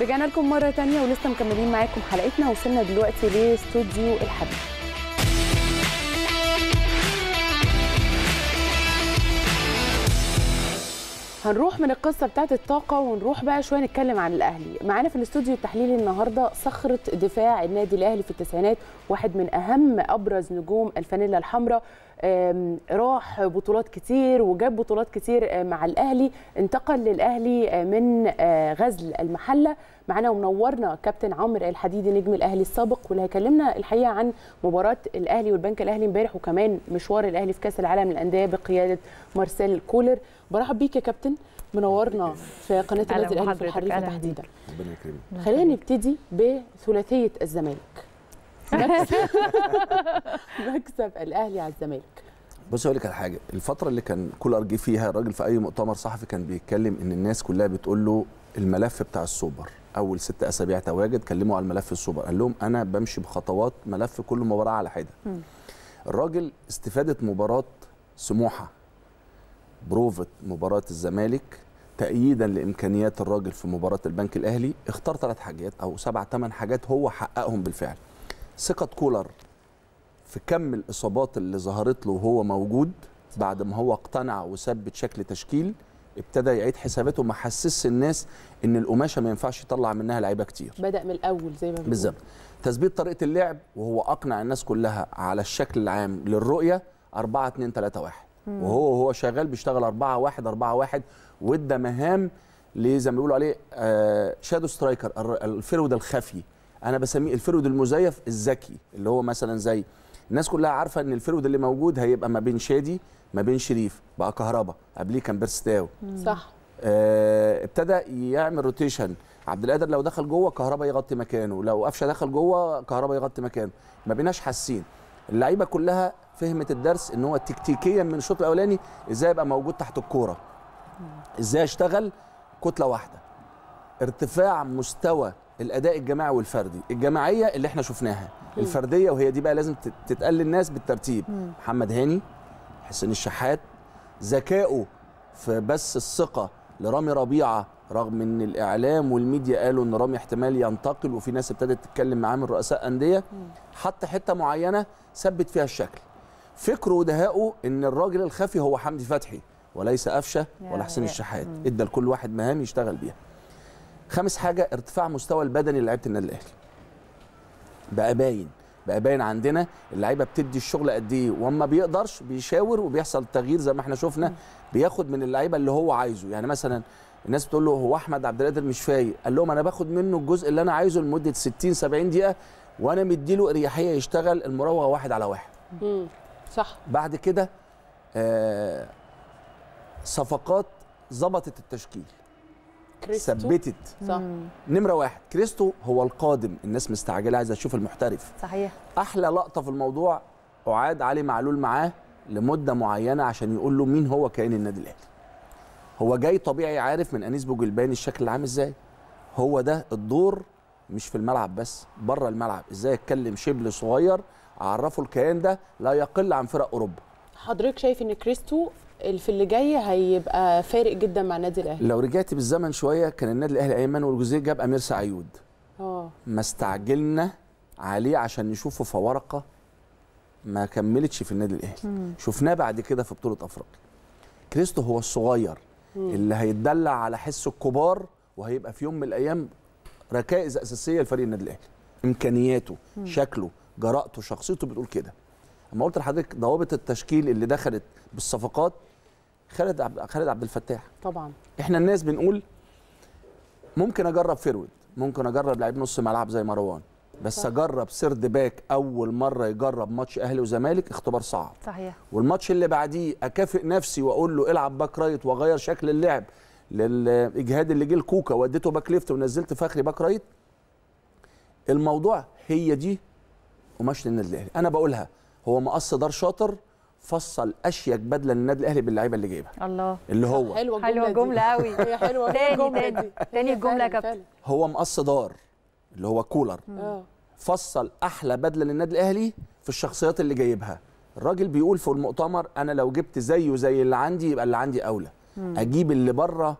رجعنا لكم مره ثانيه ولسه مكملين معاكم حلقتنا وصلنا دلوقتي لاستوديو الحبيب هنروح من القصه بتاعت الطاقه ونروح بقى شويه نتكلم عن الاهلي معانا في الاستوديو التحليلي النهارده صخره دفاع النادي الاهلي في التسعينات واحد من اهم ابرز نجوم الفانيلا الحمراء راح بطولات كتير وجاب بطولات كتير آه، مع الاهلي انتقل للاهلي آه، من آه، غزل المحله معانا ومنورنا كابتن عمرو الحديدي نجم الاهلي السابق واللي هيكلمنا الحقيقه عن مباراه الاهلي والبنك الاهلي امبارح وكمان مشوار الاهلي في كاس العالم للانديه بقياده مارسيل كولر برحب بيك يا كابتن منورنا في قناه النادي الاهلي في الحريفه تحديدا ربنا يكرمك خلينا نبتدي بثلاثيه الزمالك مكسب الاهلي على الزمالك بص اقول لك على حاجه الفتره اللي كان كولر جه فيها الراجل في اي مؤتمر صحفي كان بيتكلم ان الناس كلها بتقول له الملف بتاع السوبر اول ست اسابيع تواجد كلموا على الملف السوبر قال لهم انا بمشي بخطوات ملف كل مباراه على حده الراجل استفادت مباراه سموحه بروفة مباراة الزمالك تأييدا لإمكانيات الراجل في مباراة البنك الأهلي اختار ثلاث حاجات أو سبع ثمان حاجات هو حققهم بالفعل ثقة كولر في كم الإصابات اللي ظهرت له وهو موجود بعد ما هو اقتنع وثبت شكل تشكيل ابتدى يعيد حساباته ما حسسش الناس ان القماشه ما ينفعش يطلع منها لعيبه كتير بدا من الاول زي ما بنقول بالظبط تثبيت طريقه اللعب وهو اقنع الناس كلها على الشكل العام للرؤيه 4 2 3 1 وهو هو شغال بيشتغل 4 1 4 1 وادى مهام زي ما بيقولوا عليه آه شادو سترايكر الفرود الخفي انا بسميه الفرود المزيف الذكي اللي هو مثلا زي الناس كلها عارفه ان الفرود اللي موجود هيبقى ما بين شادي ما بين شريف بقى كهربا قبليه كان بيرستاو صح آه ابتدى يعمل روتيشن عبد القادر لو دخل جوه كهربا يغطي مكانه لو قفشه دخل جوه كهربا يغطي مكانه ما بيناش حاسين اللعيبه كلها فهمت الدرس ان هو تكتيكيا من الشوط الاولاني ازاي ابقى موجود تحت الكوره ازاي اشتغل كتله واحده ارتفاع مستوى الاداء الجماعي والفردي الجماعيه اللي احنا شفناها الفرديه وهي دي بقى لازم تتقال للناس بالترتيب مم. محمد هاني حسين الشحات ذكائه في بس الثقه لرامي ربيعه رغم ان الاعلام والميديا قالوا ان رامي احتمال ينتقل وفي ناس ابتدت تتكلم معاه من رؤساء انديه حتى حته معينه ثبت فيها الشكل فكره ودهائه ان الراجل الخفي هو حمدي فتحي وليس قفشه ولا حسين الشحات ادى لكل واحد مهام يشتغل بيها خامس حاجه ارتفاع مستوى البدني لعيبه النادي الاهلي بقى باين بقى باين عندنا اللعيبه بتدي الشغل قد ايه وما بيقدرش بيشاور وبيحصل تغيير زي ما احنا شفنا بياخد من اللعيبه اللي هو عايزه يعني مثلا الناس بتقول له هو احمد عبد القادر مش فايق قال لهم انا باخد منه الجزء اللي انا عايزه لمده 60 70 دقيقه وانا مديله اريحيه يشتغل المراوغه واحد على واحد صح بعد كده آه صفقات ظبطت التشكيل كريستو. ثبتت صح نمره واحد كريستو هو القادم الناس مستعجله عايزه تشوف المحترف صحيح احلى لقطه في الموضوع اعاد علي معلول معاه لمده معينه عشان يقول له مين هو كيان النادي الاهلي هو جاي طبيعي عارف من انيس بوجلباني الشكل العام ازاي هو ده الدور مش في الملعب بس بره الملعب ازاي اتكلم شبل صغير اعرفه الكيان ده لا يقل عن فرق اوروبا حضرتك شايف ان كريستو في اللي جاي هيبقى فارق جدا مع النادي الاهلي لو رجعت بالزمن شويه كان النادي الاهلي ايمن والجزيره جاب امير سعيود اه ما استعجلنا عليه عشان نشوفه في ورقه ما كملتش في النادي الاهلي شفناه بعد كده في بطوله افريقيا كريستو هو الصغير مم. اللي هيتدلع على حس الكبار وهيبقى في يوم من الايام ركائز اساسيه لفريق النادي الاهلي امكانياته مم. شكله جرأته شخصيته بتقول كده اما قلت لحضرتك ضوابط التشكيل اللي دخلت بالصفقات خالد خالد عبد الفتاح طبعا احنا الناس بنقول ممكن اجرب فيرود ممكن اجرب لعيب نص ملعب زي مروان بس صح. اجرب سرد باك اول مره يجرب ماتش اهلي وزمالك اختبار صعب صحيح والماتش اللي بعديه اكافئ نفسي واقول له العب باك رايت واغير شكل اللعب للاجهاد اللي جه الكوكا وديته باك ليفت ونزلت فخري باك رايت الموضوع هي دي قماش للنادي الاهلي انا بقولها هو مقص دار شاطر فصل اشيك بدله للنادي الاهلي باللعيبه اللي جايبها الله اللي هو حلوه الجمله جمله قوي هي حلوه تاني تاني تاني الجمله يا كابتن هو مقص دار اللي هو كولر مم. اه. فصل احلى بدله للنادي الاهلي في الشخصيات اللي جايبها الراجل بيقول في المؤتمر انا لو جبت زيه زي اللي عندي يبقى اللي عندي اولى مم. اجيب اللي بره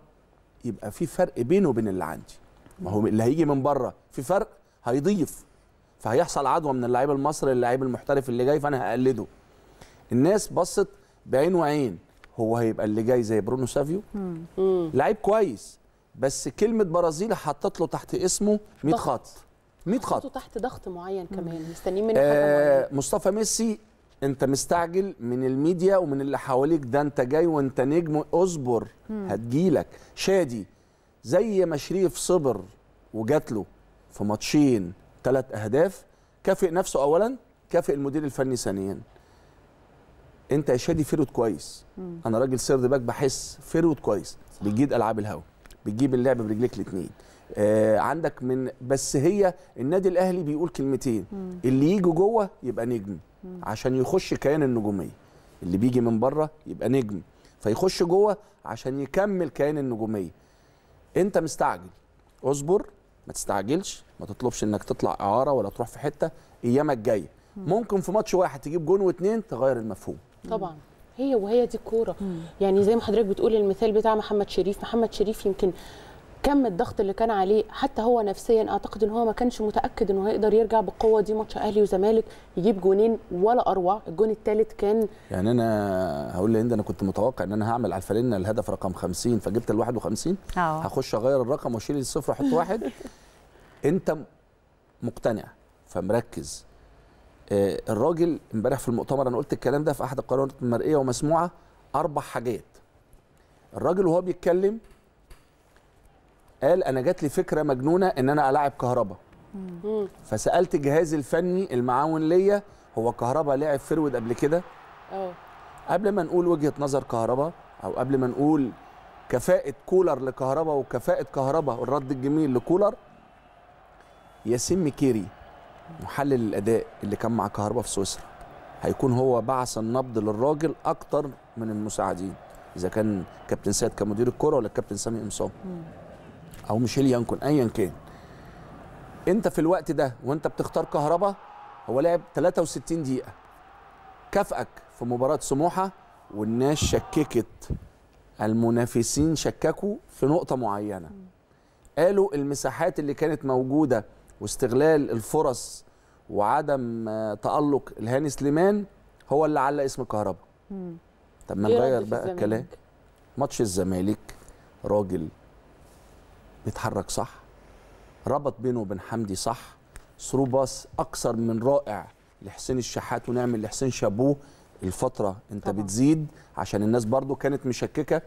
يبقى في فرق بينه وبين اللي عندي ما هو اللي هيجي من بره في فرق هيضيف فهيحصل عدوى من اللعيب المصري للعيب المحترف اللي جاي فانا هقلده الناس بصت بعين وعين هو هيبقى اللي جاي زي برونو سافيو لعيب كويس بس كلمه برازيل حطت له تحت اسمه 100 خط 100 خط تحت ضغط معين كمان مستنيين منه آه مصطفى ميسي انت مستعجل من الميديا ومن اللي حواليك ده انت جاي وانت نجم اصبر هتجيلك شادي زي ما شريف صبر وجات له في ماتشين ثلاث اهداف كافئ نفسه اولا كافئ المدير الفني ثانيا انت يا شادي فيرود كويس مم. انا راجل سيرد باك بحس فيرود كويس صح. بتجيد العاب الهوا بتجيب اللعب برجليك الاثنين آه عندك من بس هي النادي الاهلي بيقول كلمتين مم. اللي يجي جوه يبقى نجم مم. عشان يخش كيان النجوميه اللي بيجي من بره يبقى نجم فيخش جوه عشان يكمل كيان النجوميه انت مستعجل اصبر ما تستعجلش ما تطلبش انك تطلع اعاره ولا تروح في حته ايامك جايه ممكن في ماتش واحد تجيب جون واتنين تغير المفهوم طبعا هي وهي دي الكوره يعني زي ما حضرتك بتقول المثال بتاع محمد شريف محمد شريف يمكن كم الضغط اللي كان عليه حتى هو نفسيا اعتقد ان هو ما كانش متاكد انه هيقدر يرجع بالقوه دي ماتش اهلي وزمالك يجيب جونين ولا اروع الجون الثالث كان يعني انا هقول لهند انا كنت متوقع ان انا هعمل على الهدف رقم 50 فجبت ال 51 آه. هخش اغير الرقم واشيل الصفر واحط واحد انت مقتنع فمركز آه، الراجل امبارح في المؤتمر انا قلت الكلام ده في احد القنوات المرئيه ومسموعه اربع حاجات الراجل وهو بيتكلم قال انا جات لي فكره مجنونه ان انا العب كهربا فسالت جهازي الفني المعاون ليا هو كهربا لعب فرود قبل كده اه قبل ما نقول وجهه نظر كهربا او قبل ما نقول كفاءه كولر لكهربا وكفاءه كهربا الرد الجميل لكولر ياسين ميكيري محلل الاداء اللي كان مع كهربا في سويسرا هيكون هو بعث النبض للراجل اكتر من المساعدين اذا كان كابتن سيد كمدير الكره ولا الكابتن سامي امصاب او ميشيل يانكون ايا كان انت في الوقت ده وانت بتختار كهربا هو لعب 63 دقيقه كافئك في مباراه سموحه والناس شككت المنافسين شككوا في نقطه معينه قالوا المساحات اللي كانت موجوده واستغلال الفرص وعدم آه، تألق الهاني سليمان هو اللي علق اسم كهربا طب ما إيه نغير بقى الكلام ماتش الزمالك راجل بيتحرك صح ربط بينه وبين حمدي صح ثرو باس اكثر من رائع لحسين الشحات ونعمل لحسين شابوه الفتره انت طبعا. بتزيد عشان الناس برضو كانت مشككه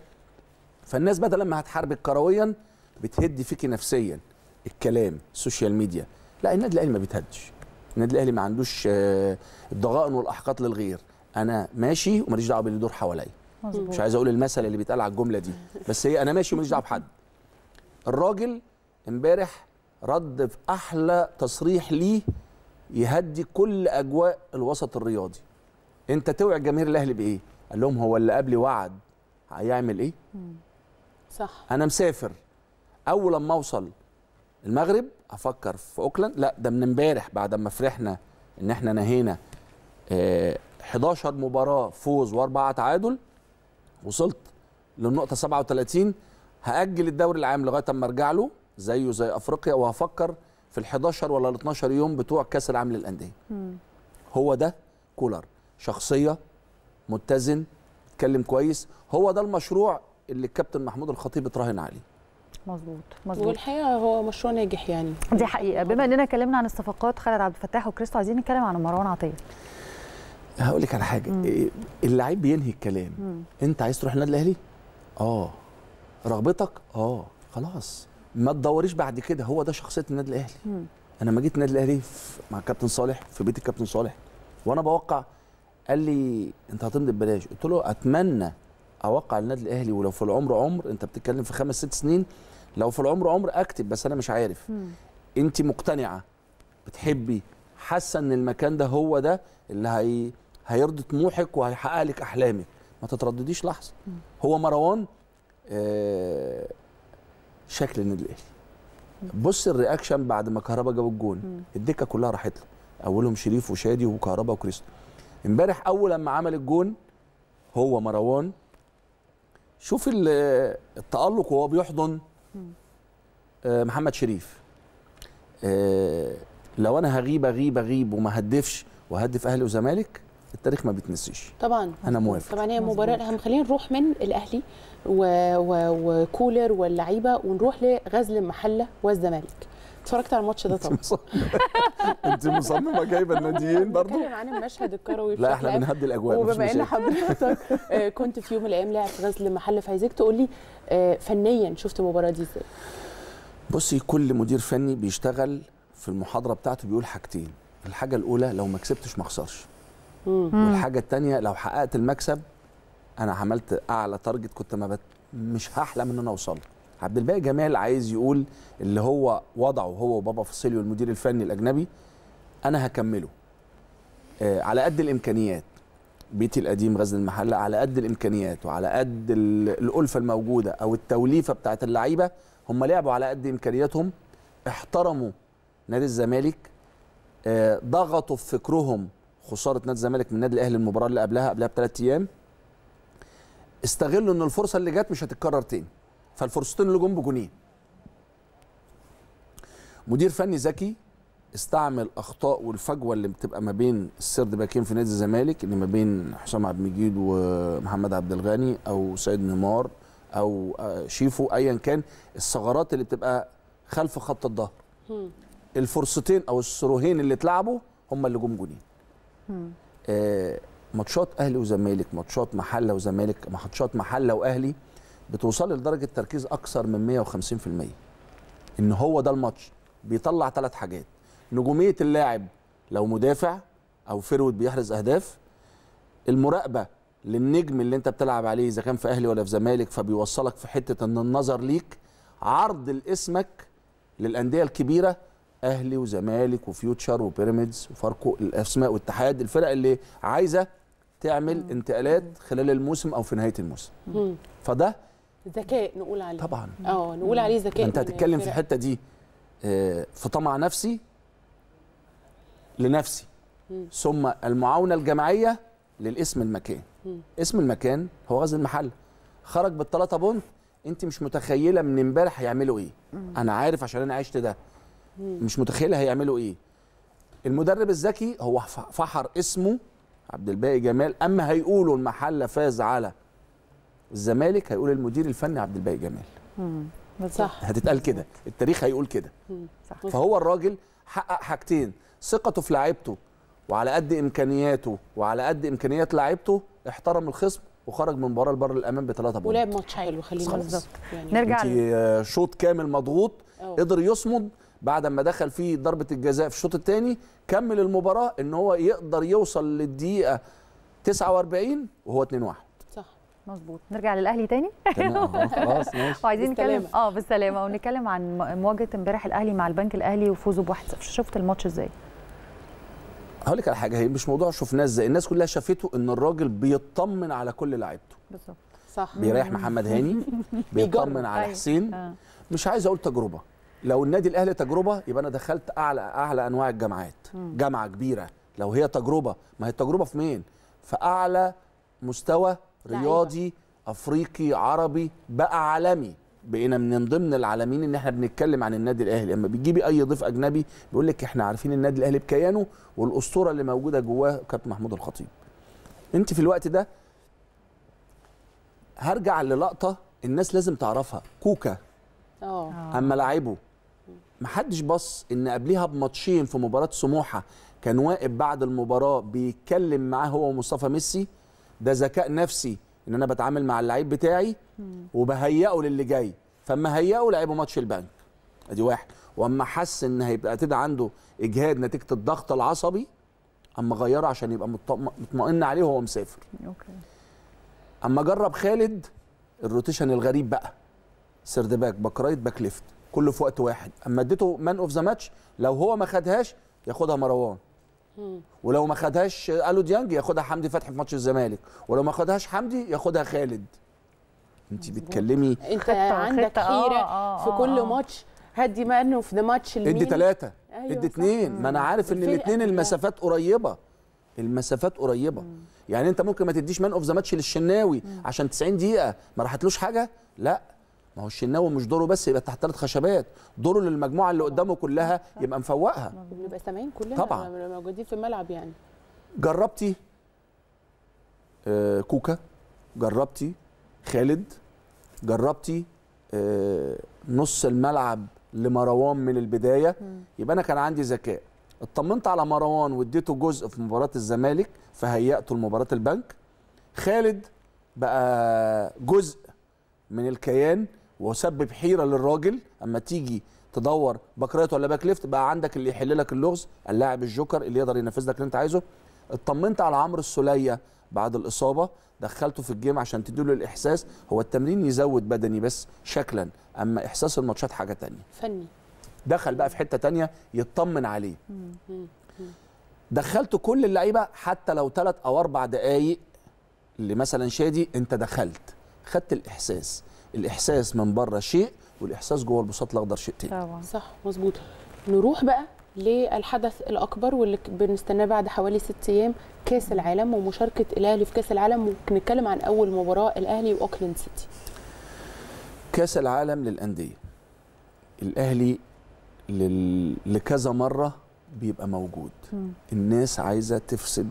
فالناس بدل ما هتحاربك كرويا بتهدي فيكي نفسيا الكلام السوشيال ميديا لا النادي الاهلي ما بيتهدش النادي الاهلي ما عندوش آه، الضغائن والاحقاد للغير انا ماشي وماليش دعوه باللي يدور حواليا مش عايز اقول المثل اللي بيتقال على الجمله دي بس هي انا ماشي وماليش دعوه بحد الراجل امبارح رد في احلى تصريح ليه يهدي كل اجواء الوسط الرياضي انت توعي جماهير الاهلي بايه قال لهم هو اللي قبلي وعد هيعمل ايه صح انا مسافر اول لما اوصل المغرب هفكر في اوكلاند لا ده من امبارح بعد ما فرحنا ان احنا نهينا 11 آه، مباراه فوز واربعه تعادل وصلت للنقطه 37 هاجل الدوري العام لغايه اما ارجع له زيه زي افريقيا وهفكر في ال 11 ولا ال 12 يوم بتوع كاس العالم للانديه هو ده كولر شخصيه متزن اتكلم كويس هو ده المشروع اللي الكابتن محمود الخطيب اتراهن عليه مظبوط مظبوط والحقيقه هو مشروع ناجح يعني دي حقيقه بما اننا اتكلمنا عن الصفقات خالد عبد الفتاح وكريستو عايزين نتكلم عن مروان عطيه هقول لك على حاجه مم. إيه، اللعيب بينهي الكلام مم. انت عايز تروح النادي الاهلي اه رغبتك اه خلاص ما تدوريش بعد كده هو ده شخصيه النادي الاهلي مم. انا لما جيت النادي الاهلي مع الكابتن صالح في بيت الكابتن صالح وانا بوقع قال لي انت هتمضي ببلاش قلت له اتمنى اوقع النادي الاهلي ولو في العمر عمر انت بتتكلم في خمس ست سنين لو في العمر عمر اكتب بس انا مش عارف انت مقتنعه بتحبي حاسه ان المكان ده هو ده اللي هي هيرضي طموحك وهيحقق لك احلامك ما تتردديش لحظه هو مروان آه شكل النادي الاهلي بص الرياكشن بعد ما كهربا جاب الجون الدكه كلها راحت له اولهم شريف وشادي وكهربا وكريستو امبارح اول لما عمل الجون هو مروان شوف التالق وهو بيحضن آه، محمد شريف آه، لو انا هغيب اغيب اغيب وما هدفش وهدف اهلي وزمالك التاريخ ما بيتنسيش طبعا انا موافق طبعا هي مباراه احنا خلينا نروح من الاهلي وكولر واللعيبه ونروح لغزل المحله والزمالك اتفرجت على الماتش ده طبعا انت مصممه جايبه الناديين برضه بنتكلم عن المشهد الكروي لا احنا بنهدي الاجواء وبما ان حضرتك آه، كنت في يوم من الايام لاعب غزل محل فعايزك تقول لي آه، فنيا شفت المباراه دي ازاي بصي كل مدير فني بيشتغل في المحاضره بتاعته بيقول حاجتين الحاجه الاولى لو ما كسبتش ما اخسرش والحاجه الثانيه لو حققت المكسب انا عملت اعلى تارجت كنت ما بت... مش هحلم ان انا اوصل عبد الباقي جمال عايز يقول اللي هو وضعه هو وبابا فاصيليو المدير الفني الاجنبي انا هكمله آه على قد الامكانيات بيتي القديم غزل المحله على قد الامكانيات وعلى قد الالفه الموجوده او التوليفه بتاعت اللعيبه هم لعبوا على قد امكانياتهم احترموا نادي الزمالك آه ضغطوا في فكرهم خساره نادي الزمالك من نادي الاهلي المباراه اللي قبلها قبلها بثلاث ايام استغلوا ان الفرصه اللي جت مش هتتكرر تاني فالفرصتين اللي جم بجونين مدير فني ذكي استعمل اخطاء والفجوه اللي بتبقى ما بين السرد باكين في نادي الزمالك اللي ما بين حسام عبد المجيد ومحمد عبد الغني او سيد نيمار او آه، شيفو ايا كان الثغرات اللي بتبقى خلف خط الظهر الفرصتين او السروهين اللي اتلعبوا هم اللي جم جونين آه ماتشات اهلي وزمالك ماتشات محله وزمالك ماتشات محله واهلي بتوصل لدرجه تركيز اكثر من 150% ان هو ده الماتش بيطلع ثلاث حاجات نجوميه اللاعب لو مدافع او فيرود بيحرز اهداف المراقبه للنجم اللي انت بتلعب عليه اذا كان في اهلي ولا في زمالك فبيوصلك في حته ان النظر ليك عرض لاسمك للانديه الكبيره اهلي وزمالك وفيوتشر وبيراميدز وفاركو الاسماء والاتحاد الفرق اللي عايزه تعمل انتقالات خلال الموسم او في نهايه الموسم فده ذكاء نقول عليه طبعا اه نقول عليه ذكاء انت هتتكلم في الحته دي آه، في طمع نفسي لنفسي مم. ثم المعاونه الجماعيه للاسم المكان مم. اسم المكان هو غزل المحل خرج بالثلاثه بونت انت مش متخيله من امبارح هيعملوا ايه مم. انا عارف عشان انا عشت ده مم. مش متخيله هيعملوا ايه المدرب الذكي هو فحر اسمه عبد الباقي جمال اما هيقولوا المحله فاز على الزمالك هيقول المدير الفني عبد الباقي جمال صح هتتقال كده التاريخ هيقول كده صح. فهو الراجل حقق حاجتين ثقته في لعيبته وعلى قد امكانياته وعلى قد امكانيات لعيبته احترم الخصم وخرج من مباراه البر الامام بثلاثه بوينت ولعب ماتش حلو خلينا بالظبط يعني نرجع آه، شوط كامل مضغوط قدر يصمد بعد ما دخل فيه ضربه الجزاء في الشوط الثاني كمل المباراه ان هو يقدر يوصل للدقيقه 49 وهو 2-1 مظبوط نرجع للاهلي تاني آه، خلاص ماشي وعايزين نتكلم اه بالسلامه ونتكلم عن مواجهه امبارح الاهلي مع البنك الاهلي وفوزه ب 1-0 شفت الماتش ازاي هقول لك على حاجه هي مش موضوع شفناه ازاي الناس كلها شافته ان الراجل بيطمن على كل لعيبته بالظبط صح بيريح محمد هاني بيطمن على أيوه. حسين آه. مش عايز اقول تجربه لو النادي الاهلي تجربه يبقى انا دخلت اعلى اعلى انواع الجامعات جامعه كبيره لو هي تجربه ما هي التجربه في مين في اعلى مستوى رياضي افريقي عربي بقى عالمي بقينا من ضمن العالمين ان احنا بنتكلم عن النادي الاهلي اما بتجيبي اي ضيف اجنبي بيقول لك احنا عارفين النادي الاهلي بكيانه والاسطوره اللي موجوده جواه كابتن محمود الخطيب انت في الوقت ده هرجع للقطه الناس لازم تعرفها كوكا اه, آه. اما لاعبه محدش بص ان قبليها بماتشين في مباراه سموحه كان واقف بعد المباراه بيتكلم معاه هو ومصطفى ميسي ده ذكاء نفسي ان انا بتعامل مع اللعيب بتاعي وبهيئه للي جاي فاما هيئه لعبه ماتش البنك ادي واحد واما حس ان هيبقى كده عنده اجهاد نتيجه الضغط العصبي اما غيره عشان يبقى مطمئن عليه وهو مسافر اوكي اما جرب خالد الروتيشن الغريب بقى سرد باك باك رايت باك ليفت كله في وقت واحد اما اديته مان اوف ذا ماتش لو هو ما خدهاش ياخدها مروان ولو ما خدهاش الو ديانج ياخدها حمدي فتحي في ماتش الزمالك ولو ما خدهاش حمدي ياخدها خالد انت بتكلمي انت عندك خطة آه، حيره آه آه في كل آه. ماتش هدي ما انه في ماتش المين ادي ثلاثه أيوة ادي اثنين ما انا عارف ان الاثنين المسافات قريبه المسافات قريبه مم. يعني انت ممكن ما تديش مان اوف ذا ماتش للشناوي مم. عشان 90 دقيقه ما راحتلوش حاجه لا ما هو الشناوي مش دوره بس يبقى تحت ثلاث خشبات دوره للمجموعه اللي قدامه كلها يبقى مفوقها بنبقى سامعين كلنا طبعا موجودين في الملعب يعني جربتي آه، كوكا جربتي خالد جربتي آه، نص الملعب لمروان من البدايه يبقى انا كان عندي ذكاء اطمنت على مروان واديته جزء في مباراه الزمالك فهيأته لمباراه البنك خالد بقى جزء من الكيان وسبب حيره للراجل اما تيجي تدور باك رايت ولا باك ليفت بقى عندك اللي يحل لك اللغز اللاعب الجوكر اللي يقدر ينفذ لك اللي انت عايزه اطمنت على عمرو السوليه بعد الاصابه دخلته في الجيم عشان تديله الاحساس هو التمرين يزود بدني بس شكلا اما احساس الماتشات حاجه تانية فني دخل بقى في حته تانية يطمن عليه دخلت كل اللعيبه حتى لو ثلاث او اربع دقائق اللي مثلا شادي انت دخلت خدت الاحساس الاحساس من بره شيء والاحساس جوه البساط الاخضر شيء ثاني طبعا صح مظبوط نروح بقى للحدث الاكبر واللي بنستناه بعد حوالي ست ايام كاس العالم ومشاركه الاهلي في كاس العالم ممكن نتكلم عن اول مباراه الاهلي واوكلاند سيتي كاس العالم للانديه الاهلي لل... لكذا مره بيبقى موجود م. الناس عايزه تفسد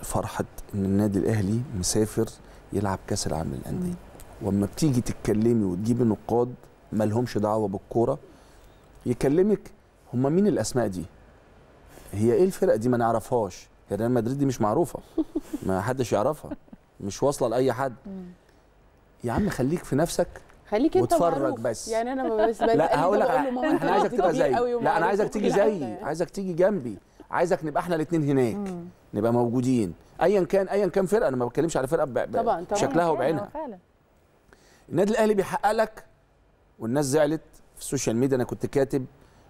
فرحه ان النادي الاهلي مسافر يلعب كاس العالم للانديه واما بتيجي تتكلمي وتجيبي نقاد مالهمش دعوه بالكوره يكلمك هما مين الاسماء دي هي ايه الفرق دي ما نعرفهاش هي يعني ريال مدريد دي مش معروفه ما حدش يعرفها مش واصله لاي حد يا عم خليك في نفسك خليك انت معروف. بس يعني انا بس لا هقول لك انا عايزك تبقى زيي لا انا عايزك تيجي زيي عايزك تيجي جنبي عايزك نبقى احنا الاثنين هناك مم. نبقى موجودين ايا كان ايا كان فرقه انا ما بتكلمش على فرقه بشكلها وبعينها النادي الاهلي بيحقق لك والناس زعلت في السوشيال ميديا انا كنت كاتب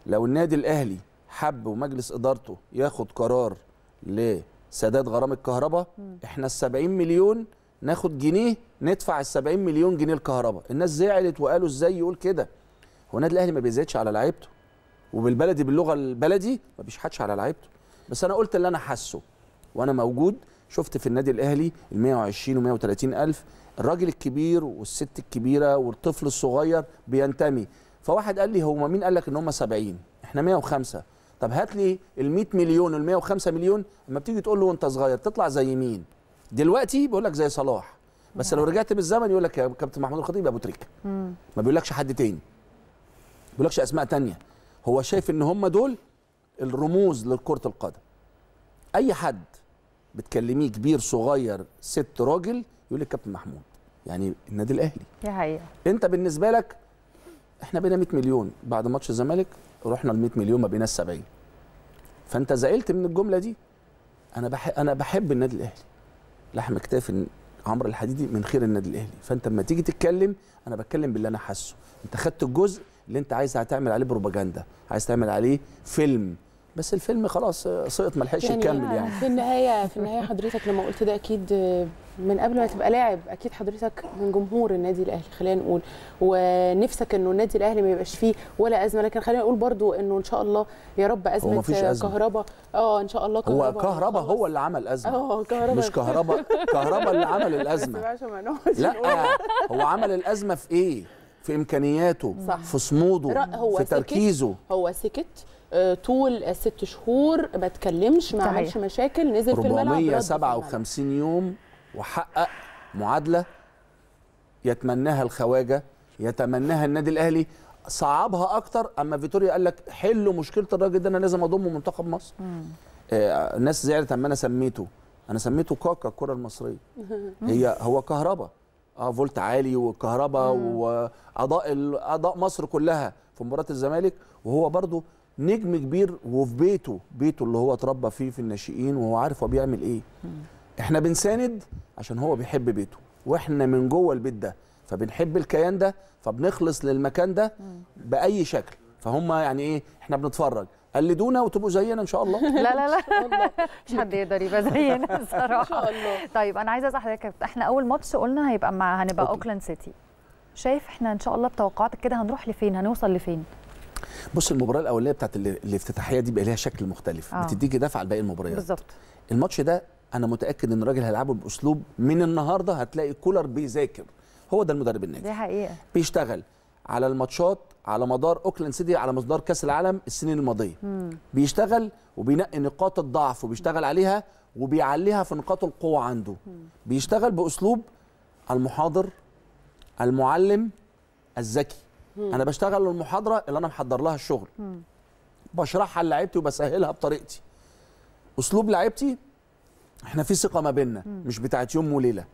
لو النادي الاهلي حب ومجلس ادارته ياخد قرار لسداد غرام الكهرباء احنا ال 70 مليون ناخد جنيه ندفع ال 70 مليون جنيه الكهرباء الناس زعلت وقالوا ازاي يقول كده هو النادي الاهلي ما بيزيدش على لعيبته وبالبلدي باللغه البلدي ما بيشحتش على لعيبته بس انا قلت اللي انا حاسه وانا موجود شفت في النادي الاهلي ال 120 و 130 الف الراجل الكبير والست الكبيره والطفل الصغير بينتمي فواحد قال لي هو مين قال لك ان هم 70 احنا 105 طب هات لي ال 100 مليون وال 105 مليون لما بتيجي تقول له وانت صغير تطلع زي مين دلوقتي بيقول لك زي صلاح بس لو رجعت بالزمن يقول لك يا كابتن محمود الخطيب ابو تريكه ما بيقولكش حد تاني ما بيقولكش اسماء تانية هو شايف ان هم دول الرموز لكره القدم اي حد بتكلميه كبير صغير ست راجل يقول لي كابتن محمود يعني النادي الاهلي دي حقيقه انت بالنسبه لك احنا بينا 100 مليون بعد ماتش الزمالك رحنا ال 100 مليون ما بيناش 70 فانت زعلت من الجمله دي انا بحب انا بحب النادي الاهلي لحم كتاف عمرو الحديدي من خير النادي الاهلي فانت لما تيجي تتكلم انا بتكلم باللي انا حاسه انت خدت الجزء اللي انت عايز تعمل عليه بروباجندا عايز تعمل عليه فيلم بس الفيلم خلاص سقط ما لحقش يعني يكمل يعني في النهايه في النهايه حضرتك لما قلت ده اكيد من قبل ما تبقى لاعب اكيد حضرتك من جمهور النادي الاهلي خلينا نقول ونفسك انه النادي الاهلي ما يبقاش فيه ولا ازمه لكن خلينا نقول برضو انه ان شاء الله يا رب ازمه كهرباء اه ان شاء الله كهرباء هو كهرباء هو اللي عمل ازمه اه كهرباء مش كهرباء كهرباء اللي عمل الازمه لا هو عمل الازمه في ايه في امكانياته صح. في صموده في تركيزه هو سكت آه، طول ست شهور ما اتكلمش ما عملش مشاكل نزل في الملعب 457 يوم وحقق معادله يتمناها الخواجه يتمناها النادي الاهلي صعبها اكتر اما فيتوريا قال لك حلوا مشكله الراجل ده انا لازم اضمه منتخب مصر آه الناس زعلت اما انا سميته انا سميته كاكا الكره المصريه هي هو كهرباء اه فولت عالي وكهرباء واضاء اضاء مصر كلها في مباراه الزمالك وهو برضو نجم كبير وفي بيته بيته اللي هو اتربى فيه في الناشئين وهو عارف هو بيعمل ايه احنا بنساند عشان هو بيحب بيته واحنا من جوه البيت ده فبنحب الكيان ده فبنخلص للمكان ده باي شكل فهم يعني ايه احنا بنتفرج قلدونا وتبقوا زينا ان شاء الله لا لا لا مش حد يقدر يبقى زينا الصراحه ان شاء الله طيب انا عايزه حضرتك احنا اول ماتش قلنا هيبقى مع هنبقى اوكلاند سيتي شايف احنا ان شاء الله بتوقعاتك كده هنروح لفين هنوصل لفين بص المباراه الاولانيه بتاعت الافتتاحيه دي بقى ليها شكل مختلف آه. بتديكي دفع لباقي المباريات بالظبط الماتش ده انا متاكد ان الراجل هيلعبه باسلوب من النهارده هتلاقي كولر بيذاكر هو ده المدرب الناجح دي حقيقه بيشتغل على الماتشات على مدار اوكلاند سيتي على مدار كاس العالم السنين الماضيه مم. بيشتغل وبينقي نقاط الضعف وبيشتغل عليها وبيعليها في نقاط القوه عنده مم. بيشتغل باسلوب المحاضر المعلم الذكي انا بشتغل المحاضره اللي انا محضر لها الشغل مم. بشرحها لعيبتي وبسهلها بطريقتي اسلوب لعيبتي احنا في ثقه ما بيننا مش بتاعت يوم وليله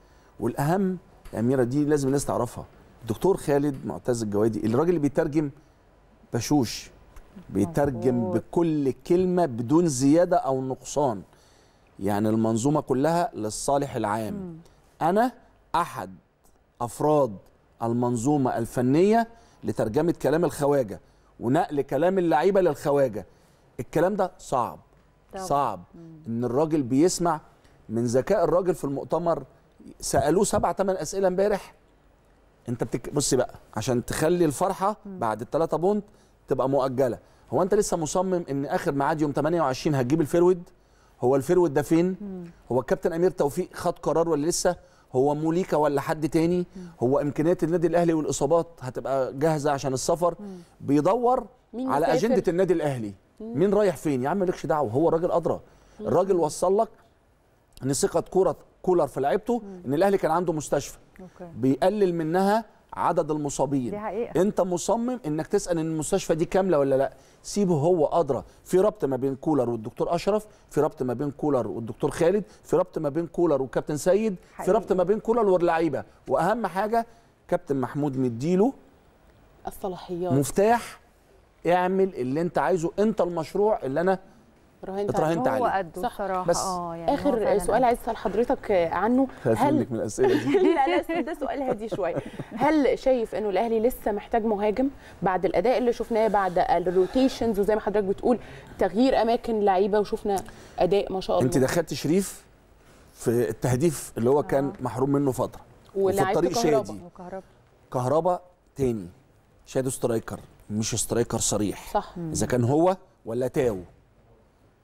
والاهم يا اميره دي لازم الناس تعرفها الدكتور خالد معتز الجوادي الراجل اللي بيترجم بشوش بيترجم بكل كلمه بدون زياده او نقصان يعني المنظومه كلها للصالح العام مم. انا احد افراد المنظومه الفنيه لترجمه كلام الخواجه ونقل كلام اللعيبه للخواجه الكلام ده صعب طبعا. صعب ان الراجل بيسمع من ذكاء الراجل في المؤتمر سالوه سبع ثمان اسئله امبارح انت بتك... بصي بقى عشان تخلي الفرحه بعد الثلاثه بونت تبقى مؤجله هو انت لسه مصمم ان اخر ميعاد يوم 28 هتجيب الفيرود هو الفيرود ده فين مم. هو الكابتن امير توفيق خد قرار ولا لسه هو موليكا ولا حد تاني مم. هو امكانيات النادي الاهلي والاصابات هتبقى جاهزه عشان السفر مم. بيدور على اجنده النادي الاهلي مين رايح فين يا عم مالكش دعوه هو الراجل ادرى الراجل وصل لك ان ثقه كوره كولر في لعيبته ان الاهلي كان عنده مستشفى بيقلل منها عدد المصابين دي حقيقة. انت مصمم انك تسال ان المستشفى دي كامله ولا لا سيبه هو ادرى في ربط ما بين كولر والدكتور اشرف في ربط ما بين كولر والدكتور خالد في ربط ما بين كولر والكابتن سيد حقيقة. في ربط ما بين كولر واللعيبه واهم حاجه كابتن محمود مديله الصلاحيات مفتاح اعمل اللي انت عايزه انت المشروع اللي انا اتراهنت اتراهنت عليه هو قده صراحه بس اه يعني اخر سؤال عايز اسال حضرتك عنه هل منك من الاسئله دي لا لا ده سؤال هادي شويه هل شايف انه الاهلي لسه محتاج مهاجم بعد الاداء اللي شفناه بعد الروتيشنز وزي ما حضرتك بتقول تغيير اماكن لعيبه وشفنا اداء ما شاء الله انت دخلت شريف في التهديف اللي هو كان آه. محروم منه فتره وفي الطريق شادي كهربا كهربا تاني شادو سترايكر مش سترايكر صريح صح اذا كان هو ولا تاو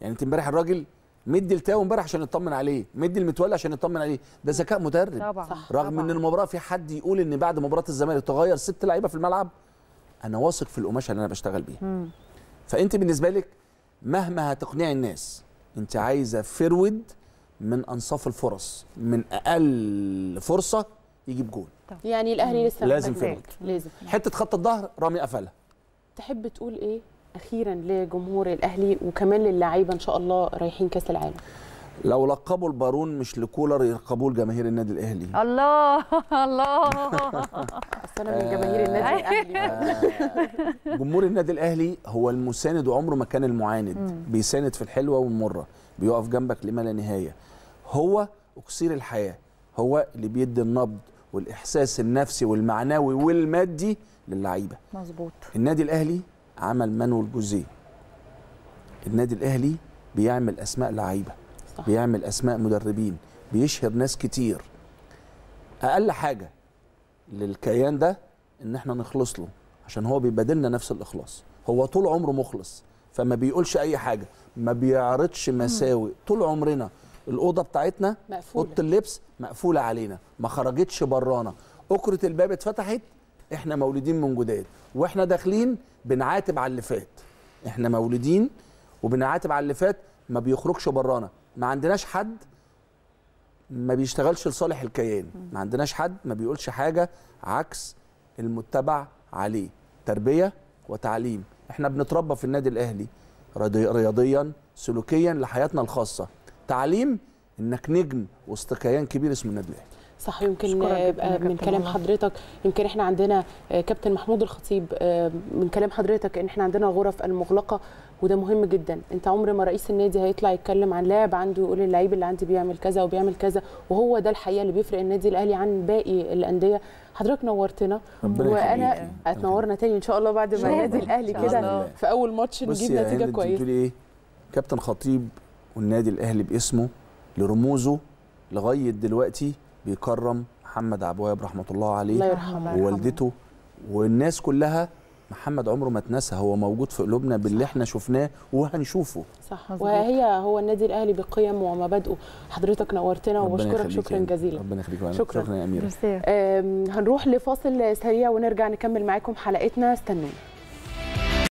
يعني انت امبارح الراجل مدي لتاو امبارح عشان يطمن عليه مدي المتولى عشان يطمن عليه ده ذكاء مدرب طبعا صح رغم طبعا. ان المباراه في حد يقول ان بعد مباراه الزمالك تغير ست لعيبه في الملعب انا واثق في القماشه اللي انا بشتغل بيها فانت بالنسبه لك مهما هتقنعي الناس انت عايزه فرود من انصاف الفرص من اقل فرصه يجيب جول يعني الاهلي لسه لازم فرود لازم حته خط الظهر رامي قفلها تحب تقول ايه اخيرا لجمهور الاهلي وكمان للعيبه ان شاء الله رايحين كاس العالم لو لقبوا البارون مش لكولر يلقبوه لجماهير النادي الاهلي الله الله اصل انا من جماهير النادي آه. الاهلي آه. جمهور النادي الاهلي هو المساند وعمره ما كان المعاند بيساند في الحلوه والمره بيقف جنبك لما لا نهايه هو اكسير الحياه هو اللي بيدي النبض والاحساس النفسي والمعنوي والمادي للعيبه مظبوط النادي الاهلي عمل مانويل جوزيه النادي الاهلي بيعمل اسماء لعيبه بيعمل اسماء مدربين بيشهر ناس كتير اقل حاجه للكيان ده ان احنا نخلص له عشان هو بيبادلنا نفس الاخلاص هو طول عمره مخلص فما بيقولش اي حاجه ما بيعرضش مساوئ طول عمرنا الاوضه بتاعتنا اوضه اللبس مقفوله علينا ما خرجتش برانا اكره الباب اتفتحت احنا مولودين من جداد واحنا داخلين بنعاتب على اللي فات احنا مولودين وبنعاتب على اللي فات ما بيخرجش برانا ما عندناش حد ما بيشتغلش لصالح الكيان ما عندناش حد ما بيقولش حاجه عكس المتبع عليه تربيه وتعليم احنا بنتربى في النادي الاهلي رياضيا سلوكيا لحياتنا الخاصه تعليم انك نجم وسط كيان كبير اسمه النادي الاهلي صح يمكن يبقى من كلام الله. حضرتك يمكن احنا عندنا آه، كابتن محمود الخطيب آه، من كلام حضرتك ان احنا عندنا غرف المغلقه وده مهم جدا انت عمر ما رئيس النادي هيطلع يتكلم عن لاعب عنده يقول اللعيب اللي عندي بيعمل كذا وبيعمل كذا وهو ده الحقيقه اللي بيفرق النادي الاهلي عن باقي الانديه حضرتك نورتنا وانا اتنورنا تاني ان شاء الله بعد ما النادي الاهلي كده في اول ماتش نجيب نتيجه كويسه بتقولي ايه كابتن خطيب والنادي الاهلي باسمه لرموزه لغايه دلوقتي بيكرم محمد عبواب رحمه الله عليه الله يرحمه ووالدته والناس كلها محمد عمره ما اتنسى هو موجود في قلوبنا باللي احنا شفناه وهنشوفه صح وهي هو النادي الاهلي بقيمه ومبادئه حضرتك نورتنا وبشكرك شكرا جزيلا ربنا يخليك شكرا شكرا يا اميره هنروح لفاصل سريع ونرجع نكمل معاكم حلقتنا استنونا